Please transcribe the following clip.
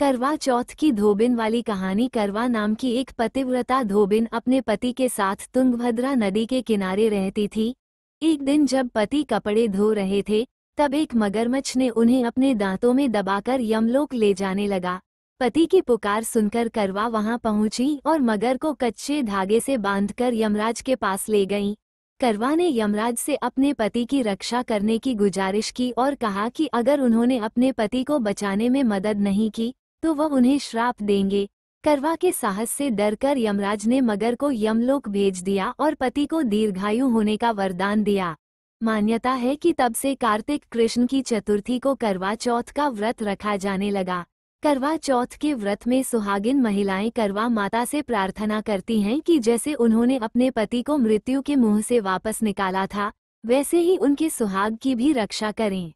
करवा चौथ की धोबिन वाली कहानी करवा नाम की एक पतिव्रता धोबिन अपने पति के साथ तुंगभद्रा नदी के किनारे रहती थी एक दिन जब पति कपड़े धो रहे थे तब एक मगरमच्छ ने उन्हें अपने दांतों में दबाकर यमलोक ले जाने लगा पति की पुकार सुनकर करवा वहां पहुंची और मगर को कच्चे धागे से बांधकर यमराज के पास ले गई करवा ने यमराज से अपने पति की रक्षा करने की गुजारिश की और कहा कि अगर उन्होंने अपने पति को बचाने में मदद नहीं की तो वह उन्हें श्राप देंगे करवा के साहस से डरकर यमराज ने मगर को यमलोक भेज दिया और पति को दीर्घायु होने का वरदान दिया मान्यता है कि तब से कार्तिक कृष्ण की चतुर्थी को करवा चौथ का व्रत रखा जाने लगा करवा चौथ के व्रत में सुहागिन महिलाएं करवा माता से प्रार्थना करती हैं कि जैसे उन्होंने अपने पति को मृत्यु के मुंह से वापस निकाला था वैसे ही उनके सुहाग की भी रक्षा करें